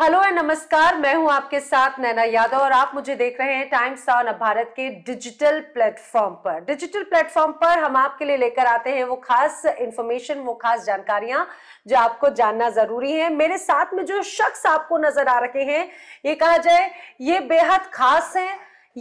Hello and नमस्कार मैं हूं आपके साथ नैना यादव और आप मुझे देख रहे हैं टाइम्स ऑन भारत के डिजिटल प्लेटफॉर्म पर डिजिटल प्लेटफॉर्म पर हम आपके लिए लेकर आते हैं वो खास इंफॉर्मेशन वो खास जानकारियां जो आपको जानना जरूरी है मेरे साथ में जो शख्स आपको नजर आ रहे हैं ये कहा जाए ये बेहद खास है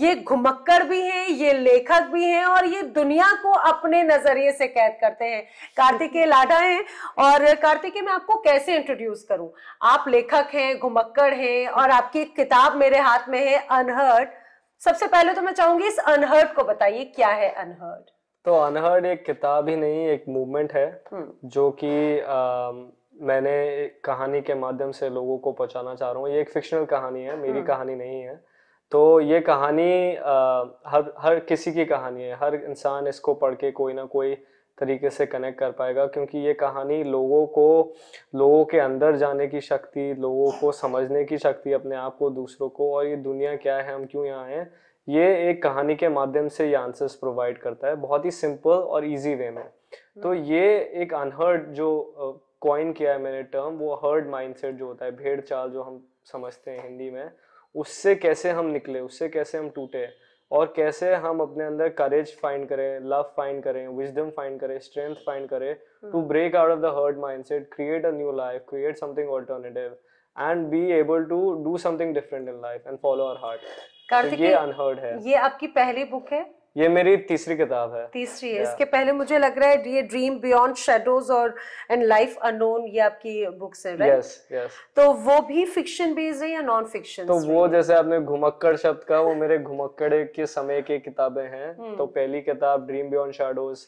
ये घुमक्कर भी हैं ये लेखक भी हैं और ये दुनिया को अपने नजरिए से कैद करते हैं कार्तिकेय लाडा हैं और कार्तिकेय मैं आपको कैसे इंट्रोड्यूस करूं आप लेखक हैं घुमक्कड़ हैं और आपकी किताब मेरे हाथ में है अनहर्ड सबसे पहले तो मैं चाहूंगी इस अनहर्ड को बताइए क्या है अनहर्ड तो अनहर्ड एक किताब ही नहीं एक मूवमेंट है हम्म। जो कि मैंने कहानी के माध्यम से लोगों को पहुंचाना चाह रहा हूँ ये एक फिक्शनल कहानी है मेरी हम्म। कहानी नहीं है तो ये कहानी आ, हर हर किसी की कहानी है हर इंसान इसको पढ़ के कोई ना कोई तरीके से कनेक्ट कर पाएगा क्योंकि ये कहानी लोगों को लोगों के अंदर जाने की शक्ति लोगों को समझने की शक्ति अपने आप को दूसरों को और ये दुनिया क्या है हम क्यों यहाँ हैं ये एक कहानी के माध्यम से ये आंसर्स प्रोवाइड करता है बहुत ही सिंपल और इजी वे में तो हम्म। ये एक अनहर्ड जो कॉइन किया है मैंने टर्म वो हर्ड माइंडसेट जो होता है भेड़ चाल जो हम समझते हैं हिंदी में उससे कैसे हम निकले उससे कैसे हम टूटे और कैसे हम अपने अंदर करेज फाइंड करें लव फाइंड करें विजडम फाइंड करें स्ट्रेंथ फाइंड करें to break out of the herd set create a new life create something alternative and be able to do something different in life and follow our heart ये unheard है ये आपकी पहली book है ये मेरी तीसरी किताब है तीसरी है इसके पहले मुझे लग रहा है ये ड्रीम बियॉन्ड शेडोज और एंड लाइफ अनोन ये आपकी बुक्स है राइट यस यस तो वो भी फिक्शन बेस्ड है या नॉन फिक्शन तो वो जैसे आपने घुमक्कड़ शब्द का वो मेरे घुमक्कड़ के समय की किताबें हैं हम्म। तो पहली किताब ड्रीम बियॉन्ड शेडोज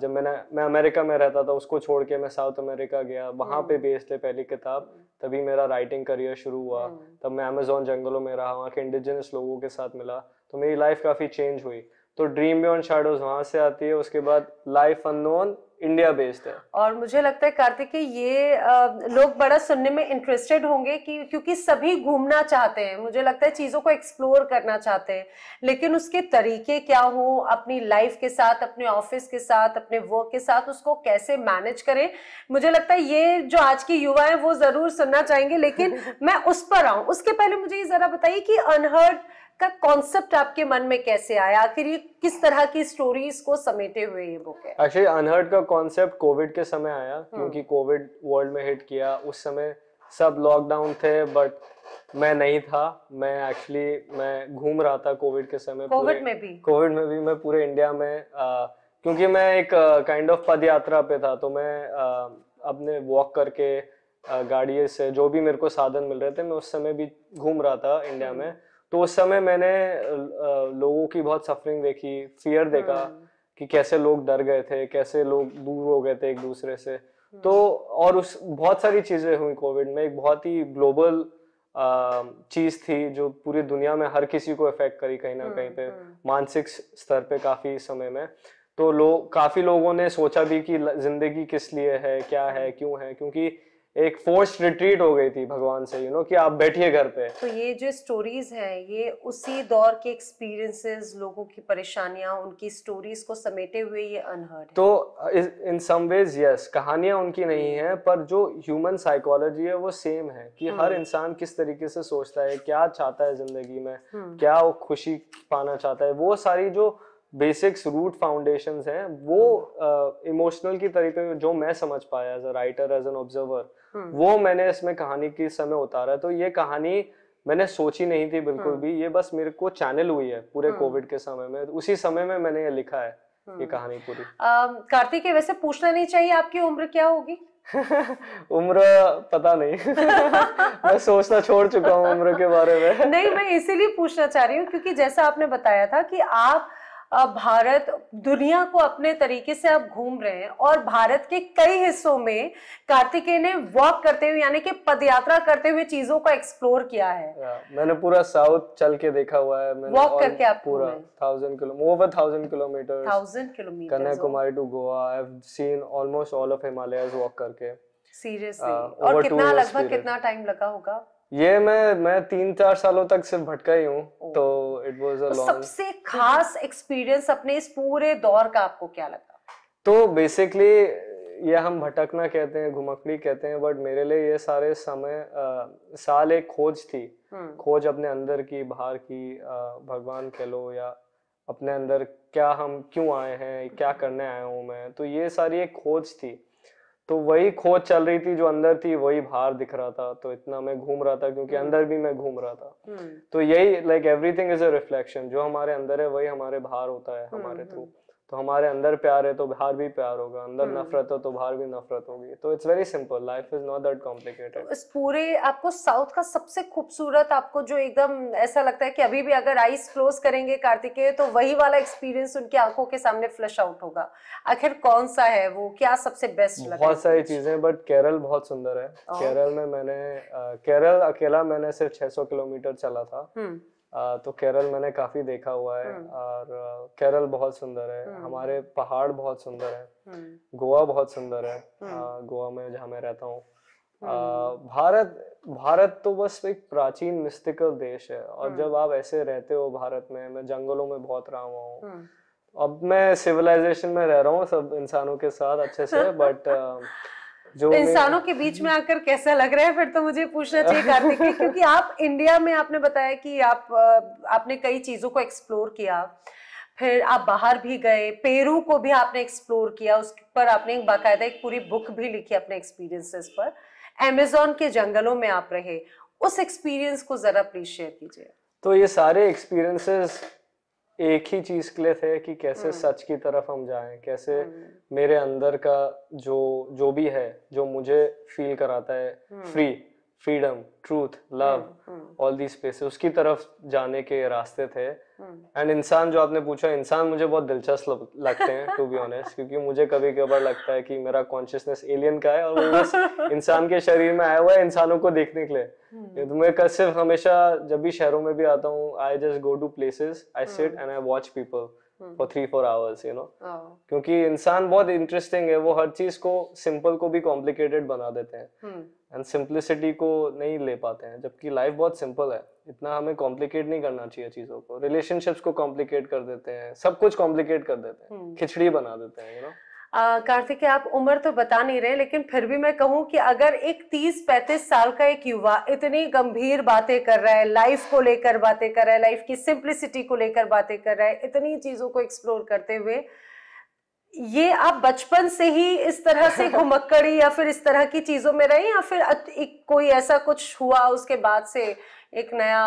जब मैंने मैं अमेरिका में रहता था उसको छोड़ के मैं साउथ अमेरिका गया वहाँ पे बेस्ड हम्म। है पहली किताब तभी मेरा राइटिंग करियर शुरू हुआ हम्म। तब मैं अमेजोन जंगलों में रहा वहाँ के इंडिजिनस लोगों के साथ मिला तो मेरी लाइफ काफ़ी चेंज हुई तो ड्रीम बियॉन्ड शेडोज वहां से आती है उसके बाद लाइफ अनोन इंडिया बेस्ड है और मुझे लगता है कार्तिक कि ये आ, लोग बड़ा सुनने में इंटरेस्टेड होंगे कि क्योंकि सभी घूमना चाहते हैं मुझे लगता है चीज़ों को एक्सप्लोर करना चाहते हैं लेकिन उसके तरीके क्या हो अपनी लाइफ के साथ अपने ऑफिस के साथ अपने वर्क के साथ उसको कैसे मैनेज करें मुझे लगता है ये जो आज की युवा है वो ज़रूर सुनना चाहेंगे लेकिन मैं उस पर आऊँ उसके पहले मुझे ये ज़रा बताइए कि अनहर्ड का कॉन्सेप्ट आपके मन में कैसे आया आखिर ये किस तरह की स्टोरीज को समेटे हुए ये बुक है एक्चुअली अनहर्ड का कॉन्सेप्ट कोविड के समय आया हम्म। क्योंकि कोविड वर्ल्ड में हिट किया उस समय सब लॉकडाउन थे बट मैं नहीं था मैं एक्चुअली मैं घूम रहा था कोविड के समय कोविड में भी कोविड में भी मैं पूरे इंडिया में आ, क्योंकि मैं एक काइंड ऑफ पद यात्रा पे था तो मैं आ, अपने वॉक करके गाड़ी से जो भी मेरे को साधन मिल रहे थे मैं उस समय भी घूम रहा था इंडिया हम्म। में तो उस समय मैंने लोगों की बहुत सफरिंग देखी फियर देखा हम्म। कि कैसे लोग डर गए थे कैसे लोग दूर हो गए थे एक दूसरे से हम्म। तो और उस बहुत सारी चीजें हुई कोविड में एक बहुत ही ग्लोबल चीज थी जो पूरी दुनिया में हर किसी को इफेक्ट करी कहीं ना हम्म, कहीं पे मानसिक स्तर पे काफी समय में तो लोग काफी लोगों ने सोचा भी कि जिंदगी किस लिए है क्या है क्यों है क्योंकि एक फोर्स रिट्रीट हो गई थी भगवान से यू you नो know, कि आप बैठिए घर पे तो ये जो स्टोरीज हैं ये उसी दौर के एक्सपीरियंसेस लोगों की परेशानियां उनकी स्टोरीज को समेटे हुए ये अनहर्ड तो इन सम वेज यस कहानियां उनकी नहीं है पर जो ह्यूमन साइकोलॉजी है वो सेम है कि हर हम्म। इंसान किस तरीके से सोचता है क्या चाहता है जिंदगी में हम्म। क्या वो खुशी पाना चाहता है वो सारी जो बेसिक्स रूट फाउंडेशंस हैं वो इमोशनल हम्म। uh, की तरीके जो मैं समझ पाया as a writer as an observer hmm. वो मैंने इसमें कहानी के समय उतारा तो ये कहानी मैंने सोची नहीं थी बिल्कुल हम्म। भी ये बस मेरे को चैनल हुई है पूरे हम्म। कोविड के समय में उसी समय में मैंने ये लिखा है ये कहानी पूरी कार्तिक वैसे पूछना नहीं चाहिए आपकी उम्र क्या होगी उम्र पता नहीं मैं सोचना छोड़ चुका हूँ उम्र के बारे में नहीं मैं इसीलिए पूछना चाह रही हूँ क्योंकि जैसा आपने बताया था कि आप भारत दुनिया को अपने तरीके से आप घूम रहे हैं और भारत के कई हिस्सों में कार्तिकेय ने वॉक करते हुए यानी कि पदयात्रा करते हुए चीजों को एक्सप्लोर किया है मैंने पूरा साउथ चल के देखा हुआ है मैंने वॉक करके आप पूरा thousand kilometre over thousand kilometre thousand kilometre Kanyakumari to Goa I have seen almost all of Himalayas walk करके सीरियसली uh, और कितना लगभग कितना टाइम लगा होगा ये मैं मैं तीन चार सालों तक सिर्फ भटका ही हूँ तो इट वॉज अ लॉन्ग सबसे खास एक्सपीरियंस अपने इस पूरे दौर का आपको क्या लगा तो बेसिकली ये हम भटकना कहते हैं घुमकड़ी कहते हैं बट मेरे लिए ये सारे समय आ, साल एक खोज थी हम्म। खोज अपने अंदर की बाहर की आ, भगवान कह लो या अपने अंदर क्या हम क्यों आए हैं क्या करने आया हूँ मैं तो ये सारी एक खोज थी तो वही खोज चल रही थी जो अंदर थी वही बाहर दिख रहा था तो इतना मैं घूम रहा था क्योंकि हम्म। अंदर भी मैं घूम रहा था हम्म। तो यही like everything is a reflection जो हमारे अंदर है वही हमारे बाहर होता है हमारे थ्रू हम्म, तो हमारे अंदर प्यार है तो बाहर भी प्यार होगा अंदर hmm. नफरत हो तो बाहर भी नफरत होगी तो it's very simple life is not that complicated इस पूरे आपको साउथ का सबसे खूबसूरत आपको जो एकदम ऐसा लगता है कि अभी भी अगर आईज क्लोज करेंगे कार्तिकेय तो वही वाला एक्सपीरियंस उनकी आंखों के सामने फ्लश आउट होगा आखिर कौन सा है वो क्या सबसे बेस्ट लगा बहुत सारी चीजें बट केरल बहुत सुंदर है oh. केरल में मैंने केरल अकेला मैंने सिर्फ 600 किलोमीटर चला था hmm. तो केरल मैंने काफी देखा हुआ है हम्म। और केरल बहुत सुंदर है हम्म। हमारे पहाड़ बहुत सुंदर है हम्म। गोवा बहुत सुंदर है गोवा में जहाँ मैं रहता हूँ भारत भारत तो बस एक प्राचीन मिस्टिकल देश है और जब आप ऐसे रहते हो भारत में मैं जंगलों में बहुत रहा हुआ हूँ अब मैं सिविलाइजेशन में रह रहा हूँ सब इंसानों के साथ अच्छे से बट जो तो इंसानों के बीच में आकर कैसा लग रहा है फिर तो मुझे पूछना चाहिए कार्तिक क्योंकि आप इंडिया में आपने बताया कि आप आपने कई चीज़ों को एक्सप्लोर किया फिर आप बाहर भी गए पेरू को भी आपने एक्सप्लोर किया उस पर आपने एक बाकायदा एक पूरी बुक भी लिखी अपने एक्सपीरियंसेस पर अमेजोन के जंगलों में आप रहे उस एक्सपीरियंस को ज़रा प्लीज शेयर कीजिए तो ये सारे एक्सपीरियंसेस एक ही चीज के लिए थे कि कैसे हम्म। सच की तरफ हम जाएं कैसे हम्म। मेरे अंदर का जो जो भी है जो मुझे फील कराता है free hmm. Freedom truth love all these space उसकी तरफ जाने के रास्ते थे एंड hmm. इंसान जो आपने पूछा इंसान मुझे बहुत दिलचस्प लगते हैं टू बी ऑनेस्ट क्योंकि मुझे कभी कभार लगता है कि मेरा कॉन्शियसनेस एलियन का है और वो बस इंसान के शरीर में आया हुआ है इंसानों को देखने के लिए hmm. तो मैं कल सिर्फ हमेशा जब भी शहरों में भी आता हूँ I just go to places I sit and I watch people for three four hours you know क्योंकि इंसान बहुत इंटरेस्टिंग है वो हर चीज को सिंपल को भी कॉम्प्लिकेटेड बना देते हैं एंड hmm. सिंप्लिसिटी को नहीं ले पाते हैं जबकि लाइफ बहुत सिंपल है इतना हमें कॉम्प्लिकेट नहीं करना चाहिए चीजों को रिलेशनशिप्स को कॉम्प्लिकेट कर देते हैं सब कुछ कॉम्प्लिकेट कर देते हैं hmm. खिचड़ी बना देते हैं यू नो कार्तिक आप उम्र तो बता नहीं रहे लेकिन फिर भी मैं कहूँ कि अगर एक 30-35 साल का एक युवा इतनी गंभीर बातें कर रहा है लाइफ को लेकर बातें कर रहा है लाइफ की सिंप्लिसिटी को लेकर बातें कर रहा है इतनी चीज़ों को एक्सप्लोर करते हुए ये आप बचपन से ही इस तरह से घुमक्कड़ी या फिर इस तरह की चीज़ों में रहे या फिर एक कोई ऐसा कुछ हुआ उसके बाद से एक नया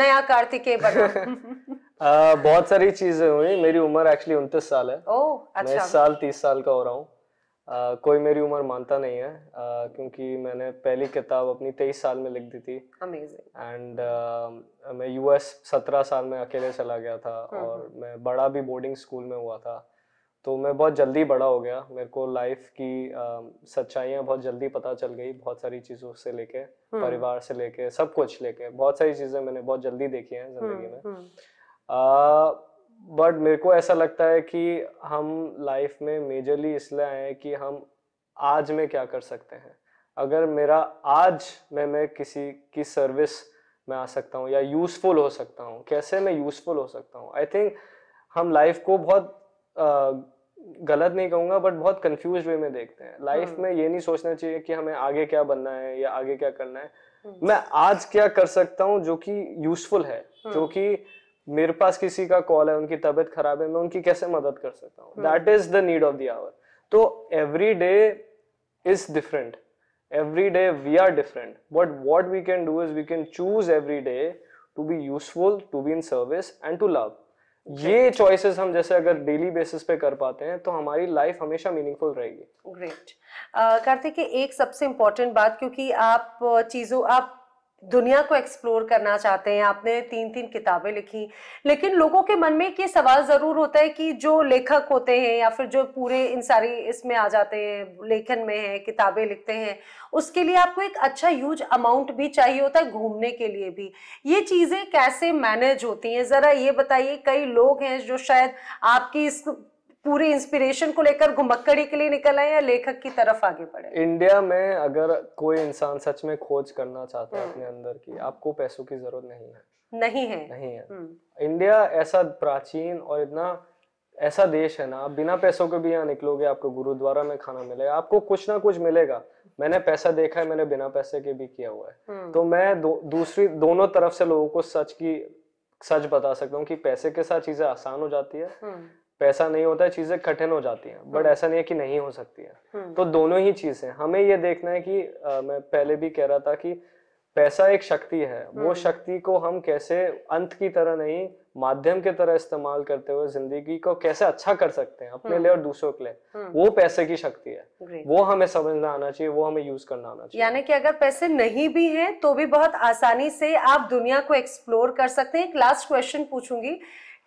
नया कार्तिकेय बना uh, बहुत सारी चीजें हुई मेरी उम्र एक्चुअली उनतीस साल है oh, अच्छा। मैं इस साल तीस साल का हो रहा हूँ uh, कोई मेरी उम्र मानता नहीं है uh, क्योंकि मैंने पहली किताब अपनी तेईस साल में लिख दी थी एंड uh, मैं यूएस सत्रह साल में अकेले चला गया था uh-huh. और हम्म। मैं बड़ा भी बोर्डिंग स्कूल में हुआ था तो मैं बहुत जल्दी बड़ा हो गया मेरे को लाइफ की uh, सच्चाइयाँ बहुत जल्दी पता चल गई बहुत सारी चीज़ों से लेके हम्म। परिवार से लेके सब कुछ लेके बहुत सारी चीज़ें मैंने बहुत जल्दी देखी हैं ज़िंदगी में बट मेरे को ऐसा लगता है कि हम लाइफ में मेजरली इसलिए आए हैं कि हम आज में क्या कर सकते हैं अगर मेरा आज में मैं किसी की सर्विस में आ सकता हूँ या यूज़फुल हो सकता हूँ कैसे मैं यूज़फुल हो सकता हूँ आई थिंक हम लाइफ को बहुत गलत नहीं कहूँगा बट बहुत कंफ्यूज वे में देखते हैं लाइफ हाँ। में ये नहीं सोचना चाहिए कि हमें आगे क्या बनना है या आगे क्या करना है हम्म। मैं आज क्या कर सकता हूँ जो कि यूज़फुल है जो हम्म। कि मेरे पास किसी का कॉल है उनकी तबीयत खराब है मैं उनकी कैसे मदद कर सकता हूँ that is the need of the hour तो every day is different every day we are different but what we can do is we can choose every day to be useful to be in service and to love ये choices हम जैसे अगर daily basis पे कर पाते हैं तो हमारी लाइफ हमेशा मीनिंगफुल रहेगी ग्रेट uh, कार्तिक एक सबसे इम्पोर्टेंट बात क्योंकि आप चीज़ों आप दुनिया को एक्सप्लोर करना चाहते हैं आपने तीन तीन किताबें लिखी लेकिन लोगों के मन में ये सवाल ज़रूर होता है कि जो लेखक होते हैं या फिर जो पूरे इन सारी इसमें आ जाते हैं लेखन में है किताबें लिखते हैं उसके लिए आपको एक अच्छा यूज अमाउंट भी चाहिए होता है घूमने के लिए भी ये चीज़ें कैसे मैनेज होती हैं ज़रा ये बताइए कई लोग हैं जो शायद आपकी इस पूरी इंस्पिरेशन को लेकर घुमक्कड़ी के लिए निकल आए या लेखक की तरफ आगे बढ़े इंडिया में अगर कोई इंसान सच में खोज करना चाहता है हम्म। अपने अंदर की आपको पैसों की जरूरत नहीं है नहीं है नहीं है इंडिया हम्म। ऐसा प्राचीन और इतना ऐसा देश है ना आप बिना पैसों के भी यहाँ निकलोगे आपको गुरुद्वारा में खाना मिलेगा आपको कुछ ना कुछ मिलेगा मैंने पैसा देखा है मैंने बिना पैसे के भी किया हुआ है हम्म। तो मैं दो, दूसरी दोनों तरफ से लोगों को सच की सच बता सकता हूँ कि पैसे के साथ चीजें आसान हो जाती है पैसा नहीं होता है चीजें कठिन हो जाती हैं बट हाँ। ऐसा नहीं है कि नहीं हो सकती है हाँ। तो दोनों ही चीजें हमें ये देखना है कि आ, मैं पहले भी कह रहा था कि पैसा एक शक्ति है वो हाँ। शक्ति को हम कैसे अंत की तरह नहीं माध्यम के तरह इस्तेमाल करते हुए जिंदगी को कैसे अच्छा कर सकते हैं अपने लिए और दूसरों के लिए वो पैसे की शक्ति है वो हमें समझना आना चाहिए वो हमें यूज करना आना चाहिए यानी कि अगर पैसे नहीं भी हैं तो भी बहुत आसानी से आप दुनिया को एक्सप्लोर कर सकते हैं एक लास्ट क्वेश्चन पूछूंगी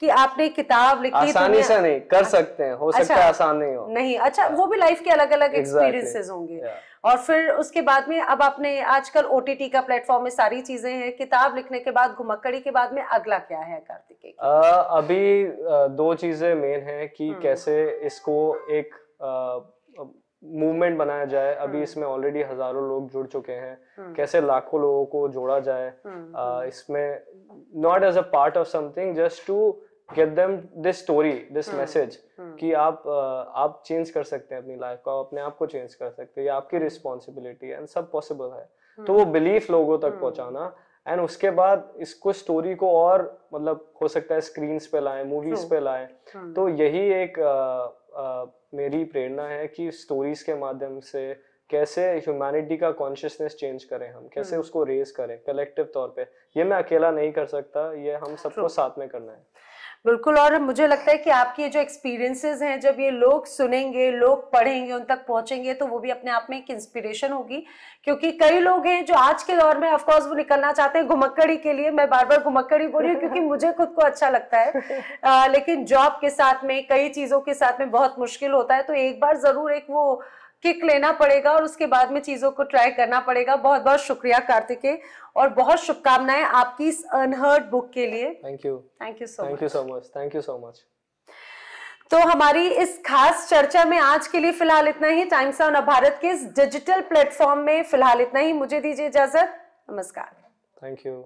कि आपने किताब लिखी तो आसानी से नहीं कर अच्छा। सकते हैं हो अच्छा, सकता है आसान नहीं हो नहीं अच्छा वो भी लाइफ के अलग अलग एक्सपीरियंसेस exactly, होंगे yeah. और फिर उसके बाद में अब आपने आजकल ओ का प्लेटफॉर्म में सारी चीजें हैं किताब लिखने के बाद घुमक्कड़ी के बाद में अगला क्या है कार्तिक अभी दो चीजें मेन है कि हम्म। कैसे इसको एक मूवमेंट बनाया जाए अभी हम्म। इसमें ऑलरेडी हजारों लोग जुड़ चुके हैं हम्म। कैसे लाखों लोगों को जोड़ा जाए इसमें not as a part of something just to get them this story this message कि आप आप चेंज कर सकते हैं अपनी लाइफ को आप अपने आप को चेंज कर सकते हैं आपकी रिस्पॉन्सिबिलिटी hmm. एंड सब पॉसिबल है hmm. तो वो बिलीफ लोगों तक hmm. पहुंचाना एंड उसके बाद इसको स्टोरी को और मतलब हो सकता है स्क्रीन पे लाएं मूवीज पे लाएं hmm. तो यही एक आ, आ, मेरी प्रेरणा है कि स्टोरीज के माध्यम से कैसे ह्यूमैनिटी का कॉन्शियसनेस चेंज करें हम कैसे hmm. उसको रेज करें कलेक्टिव तौर पे ये मैं अकेला नहीं कर सकता ये हम सबको साथ में करना है बिल्कुल और मुझे लगता है कि आपकी जो एक्सपीरियंसेस हैं जब ये लोग सुनेंगे लोग पढ़ेंगे उन तक पहुंचेंगे तो वो भी अपने आप में एक इंस्पिरेशन होगी क्योंकि कई लोग हैं जो आज के दौर में ऑफकोर्स वो निकलना चाहते हैं घुमक्कड़ी के लिए मैं बार बार घुमक्कड़ी बोल रही हूँ क्योंकि मुझे खुद को अच्छा लगता है आ, लेकिन जॉब के साथ में कई चीज़ों के साथ में बहुत मुश्किल होता है तो एक बार ज़रूर एक वो किक लेना पड़ेगा और उसके बाद में चीज़ों को ट्राई करना पड़ेगा बहुत बहुत शुक्रिया कार्तिके और बहुत शुभकामनाएं आपकी इस अनहर्ड बुक के लिए thank you thank you so thank you so much thank you so much तो हमारी इस खास चर्चा में आज के लिए फिलहाल इतना ही टाइम्स ऑन भारत के इस डिजिटल प्लेटफॉर्म में फिलहाल इतना ही मुझे दीजिए इजाजत नमस्कार थैंक यू